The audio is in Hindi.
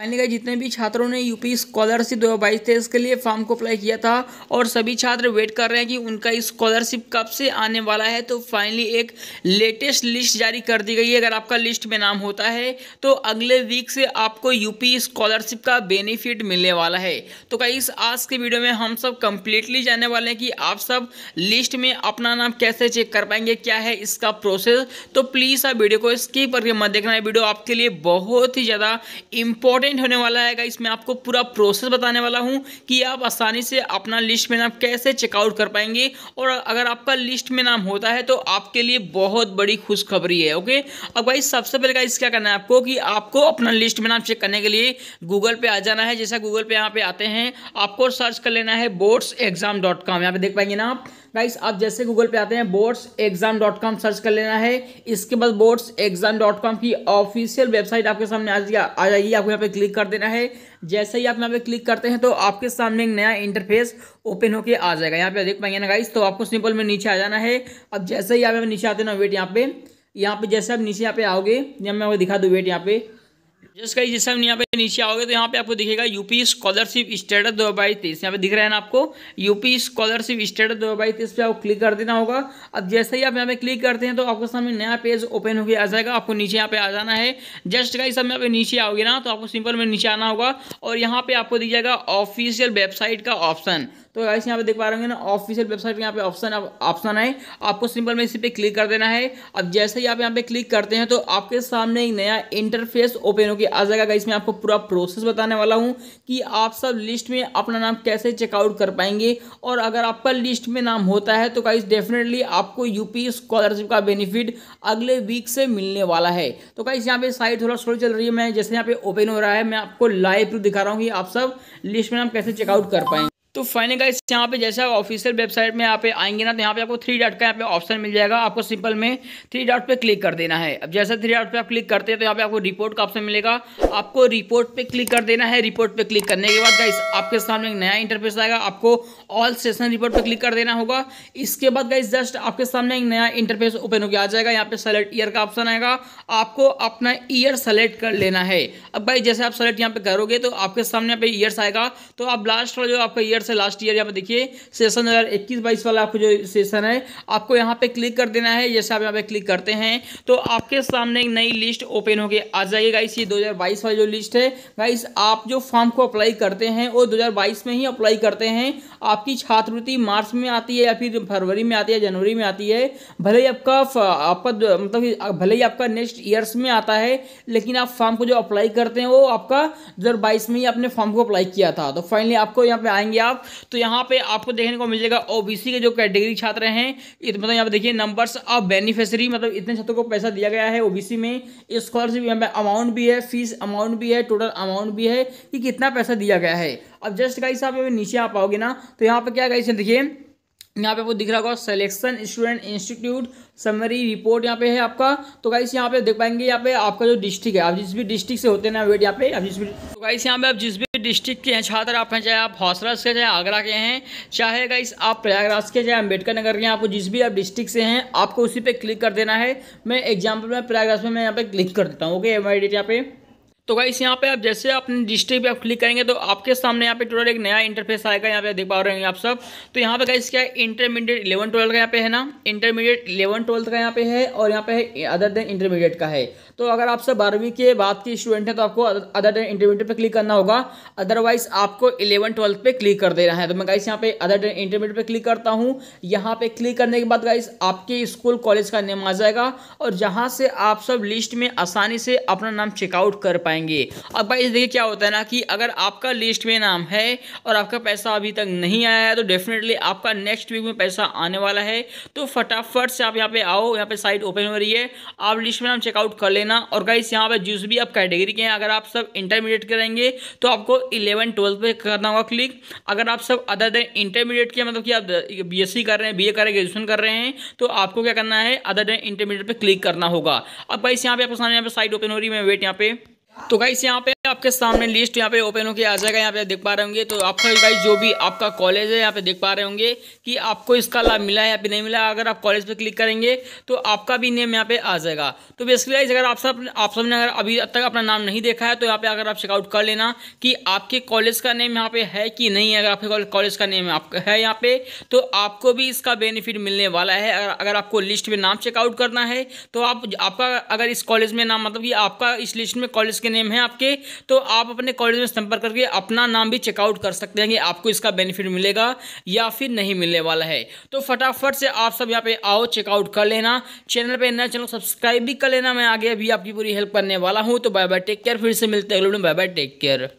फाइनली गई जितने भी छात्रों ने यूपी स्कॉलरशिप दो हज़ार बाईस तेईस के लिए फॉर्म को अप्लाई किया था और सभी छात्र वेट कर रहे हैं कि उनका स्कॉलरशिप कब से आने वाला है तो फाइनली एक लेटेस्ट लिस्ट जारी कर दी गई है अगर आपका लिस्ट में नाम होता है तो अगले वीक से आपको यूपी स्कॉलरशिप का बेनिफिट मिलने वाला है तो कई आज के वीडियो में हम सब कंप्लीटली जानने वाले हैं कि आप सब लिस्ट में अपना नाम कैसे चेक कर पाएंगे क्या है इसका प्रोसेस तो प्लीज़ आप वीडियो को स्किप करके मत देखना है वीडियो आपके लिए बहुत ही ज़्यादा इंपॉर्टेंट इंपॉर्टेंट होने वाला है गाइस मैं आपको पूरा प्रोसेस बताने वाला हूँ कि आप आसानी से अपना लिस्ट में नाम कैसे चेकआउट कर पाएंगे और अगर आपका लिस्ट में नाम होता है तो आपके लिए बहुत बड़ी खुशखबरी है ओके अब गाइस सबसे पहले गाइस क्या करना है आपको कि आपको अपना लिस्ट में नाम चेक करने के लिए गूगल पे आ जाना है जैसा गूगल पे यहाँ पे आते हैं आपको सर्च कर लेना है बोर्ड्स एग्जाम डॉट कॉम यहाँ पे देख पाएंगे ना आप गाइस आप जैसे गूगल पे आते हैं boards exam dot com search कर लेना है इसके बाद बोर्ड्स एग्जाम डॉट कॉम की ऑफिशियल वेबसाइट आपके सामने आ जाएगी आपको यहाँ पे क्लिक कर देना है जैसे ही आप यहाँ पे क्लिक करते हैं तो आपके सामने एक नया इंटरफेस ओपन होकर आ जाएगा यहाँ पे देख पाएंगे ना गाइस तो आपको सिंपल में नीचे आ जाना है अब जैसे ही आप यहाँ नीचे आते ना वेट यहाँ पे यहाँ पे जैसे आप नीचे यहाँ पे आओगे जब मैं वो दिखा दूँ वेट यहाँ पे जिसका हम यहाँ पे नीचे आओगे तो यहाँ पे आपको दिखेगा यूपी स्कॉलरशिप स्टेटस दो बाई तेईस यहाँ पे दिख रहा है ना आपको यूपी स्कॉलरशिप स्टेटस दो बाई तेईस पे आपको क्लिक कर देना होगा अब जैसे ही आप यहाँ पे क्लिक करते हैं तो आपके सामने नया पेज ओपन होकर आ जाएगा आपको नीचे यहाँ पे आ जाना है जस्ट का सब यहाँ पे नीचे आओगे ना तो आपको सिंपल में नीचे आना होगा और यहाँ पे आपको दिख जाएगा ऑफिशियल वेबसाइट का ऑप्शन तो गाइस यहाँ पे देख पा रहे ना ऑफिशियल वेबसाइट यहाँ पे ऑप्शन ऑप्शन है आपको सिंपल में इसी पे क्लिक कर देना है अब जैसे ही आप यहाँ पे क्लिक करते हैं तो आपके सामने एक नया इंटरफेस ओपन होगी आ जाएगा गाइस मैं आपको पूरा प्रोसेस बताने वाला हूँ कि आप सब लिस्ट में अपना नाम कैसे चेकआउट कर पाएंगे और अगर आपका लिस्ट में नाम होता है तो गाइस डेफिनेटली आपको यूपी स्कॉलरशिप का बेनिफिट अगले वीक से मिलने वाला है तो गाइस यहाँ पे साइड थोड़ा स्लो चल रही है मैं जैसे यहाँ पे ओपन हो रहा है मैं आपको लाइव प्रूफ दिखा रहा हूँ कि आप सब लिस्ट में नाम कैसे चेकआउट कर पाएंगे तो फाइनल गाइस यहाँ पे जैसा ऑफिशियल वेबसाइट में यहाँ पे आएंगे ना तो यहाँ पे आपको थ्री डॉट का यहाँ पे ऑप्शन मिल जाएगा आपको सिंपल में थ्री डॉट पे क्लिक कर देना है अब जैसा थ्री डॉट पे आप क्लिक करते हैं तो यहाँ पे आपको रिपोर्ट का ऑप्शन मिलेगा आपको रिपोर्ट पे क्लिक कर देना है रिपोर्ट पे क्लिक करने के बाद गाइस आपके सामने एक नया इंटरफेस आएगा आपको ऑल सेशन रिपोर्ट पर क्लिक कर देना होगा इसके बाद गाइस जस्ट आपके सामने एक नया इंटरफेस ओपन होकर आ जाएगा यहाँ पे सेलेक्ट ईयर का ऑप्शन आएगा आपको अपना ईयर सेलेक्ट कर लेना है अब भाई जैसे आप सेलेक्ट यहाँ पे करोगे तो आपके सामने यहाँ पे ईयर्स आएगा तो आप लास्ट वाला जो आपका ईयर ईयर से लास्ट ईयर यहाँ पे देखिए सेशन दो हज़ार इक्कीस बाईस वाला आपको जो सेशन है आपको यहाँ पे क्लिक कर देना है जैसे आप यहाँ पे क्लिक करते हैं तो आपके सामने एक नई लिस्ट ओपन होगी आ जाइए गाइस ये 2022 वाली जो लिस्ट है गाइस आप जो फॉर्म को अप्लाई करते हैं वो 2022 में ही अप्लाई करते हैं आपकी छात्रवृत्ति मार्च में आती है या फिर फरवरी में आती है जनवरी में आती है भले ही आपका आपका मतलब भले ही आपका नेक्स्ट ईयर्स में आता है लेकिन आप फॉर्म को जो अप्लाई करते हैं वो आपका दो में ही आपने फॉर्म को अप्लाई किया था तो फाइनली आपको यहाँ पे आएंगे आप आप तो यहाँ पे आपको देखने को मिल जाएगा ओबीसी के जो कैटेगरी छात्र हैं मतलब यहाँ पे देखिए नंबर्स ऑफ बेनिफिशरी मतलब इतने छात्रों को पैसा दिया गया है ओबीसी में स्कॉलरशिप यहाँ पे अमाउंट भी है फीस अमाउंट भी है टोटल अमाउंट भी है कि कितना पैसा दिया गया है अब जस्ट गाइस आप नीचे आ पाओगे ना तो यहाँ पर क्या गाइस देखिए यहाँ पे वो दिख रहा होगा selection student institute summary report यहाँ पे है आपका तो गाइस यहाँ पे देख पाएंगे यहाँ पे आपका जो डिस्ट्रिक्ट है आप जिस भी डिस्ट्रिक्ट से होते हैं ना वेट यहाँ पे आप जिस भी तो गाइस यहाँ पे आप जिस भी डिस्ट्रिक्ट के हैं छात्र आप हैं चाहे आप हौसलास के चाहे आगरा के हैं चाहे गाइस आप प्रयागराज के चाहे अम्बेडकर नगर के हैं आपको जिस भी आप डिस्ट्रिक्ट से हैं आपको उसी पे क्लिक कर देना है मैं एग्जाम्पल में प्रयागराज में मैं यहाँ पे क्लिक कर देता हूँ ओके एम आई यहाँ पे तो गाइस यहाँ पे आप जैसे अपने डिस्ट्रिक्ट पे आप क्लिक करेंगे तो आपके सामने यहाँ पे टोटल एक नया इंटरफेस आएगा यहाँ पे देख पा रहे हैं आप सब तो यहाँ पे गाइस क्या है इंटरमीडिएट इलेवन ट्वेल्थ का यहाँ पे है ना इंटरमीडिएट इलेवन ट्वेल्थ का यहाँ पे है और यहाँ पे है अदर देन इंटरमीडिएट का है तो अगर आप सब बारहवीं के बाद की स्टूडेंट हैं तो आपको अदर देन इंटरमीडिएट पे क्लिक करना होगा अदरवाइज आपको इलेवन ट्वेल्थ पे क्लिक कर देना है तो मैं गाइस यहाँ पे अदर देन इंटरमीडिएट पे क्लिक करता हूँ यहाँ पे क्लिक करने के बाद गाइस आपके स्कूल कॉलेज का नेम आ जाएगा और जहाँ से आप सब लिस्ट में आसानी से अपना नाम चेकआउट कर पाएंगे अब गाइस देखिए क्या होता है ना कि अगर आपका लिस्ट में नाम है और आपका पैसा अभी तक नहीं आया है तो डेफिनेटली आपका नेक्स्ट वीक में पैसा आने वाला है तो फटाफट से आप यहाँ पे आओ यहाँ पे साइट ओपन हो रही है आप लिस्ट में नाम चेकआउट कर लेना लेना और गाइस यहाँ पे जिस भी आप कैटेगरी के हैं अगर आप सब इंटरमीडिएट करेंगे तो आपको इलेवन ट्वेल्थ पे करना होगा क्लिक अगर आप सब अदर देन इंटरमीडिएट के मतलब कि आप बीएससी कर रहे हैं बीए कर रहे हैं ग्रेजुएशन कर रहे हैं तो आपको क्या करना है अदर देन इंटरमीडिएट पर क्लिक करना होगा अब गाइस यहाँ पे आपको सामने यहाँ पर साइट ओपन हो रही है मैं वेट यहाँ पे तो गाइस यहाँ पे आपके सामने लिस्ट यहाँ पे ओपन होकर आ जाएगा यहाँ पे देख पा रहे होंगे तो आपका गाइस जो भी आपका कॉलेज है यहाँ पे देख पा रहे होंगे कि आपको इसका लाभ मिला है या फिर नहीं मिला अगर आप कॉलेज पे क्लिक करेंगे तो आपका भी नेम यहाँ पे आ जाएगा तो बेसिकली गाइस अगर आप सब आप सब अगर अभी तक अपना नाम नहीं देखा है तो यहाँ पे अगर आप चेकआउट कर लेना कि आपके कॉलेज का नेम यहाँ पे है कि नहीं अगर आपके कॉलेज का नेम आपका है यहाँ पे तो आपको भी इसका बेनिफिट मिलने वाला है अगर आपको लिस्ट में नाम चेकआउट करना है तो आपका अगर इस कॉलेज में नाम मतलब कि आपका इस लिस्ट में कॉलेज के नेम है आपके तो आप अपने कॉलेज में संपर्क करके अपना नाम भी चेकआउट कर सकते हैं कि आपको इसका बेनिफिट मिलेगा या फिर नहीं मिलने वाला है तो फटाफट से आप सब यहाँ पे आओ चेकआउट कर लेना चैनल पर नया चैनल सब्सक्राइब भी कर लेना मैं आगे अभी आपकी पूरी हेल्प करने वाला हूँ तो बाय बाय टेक केयर फिर से मिलते हैं बाय बाय टेक केयर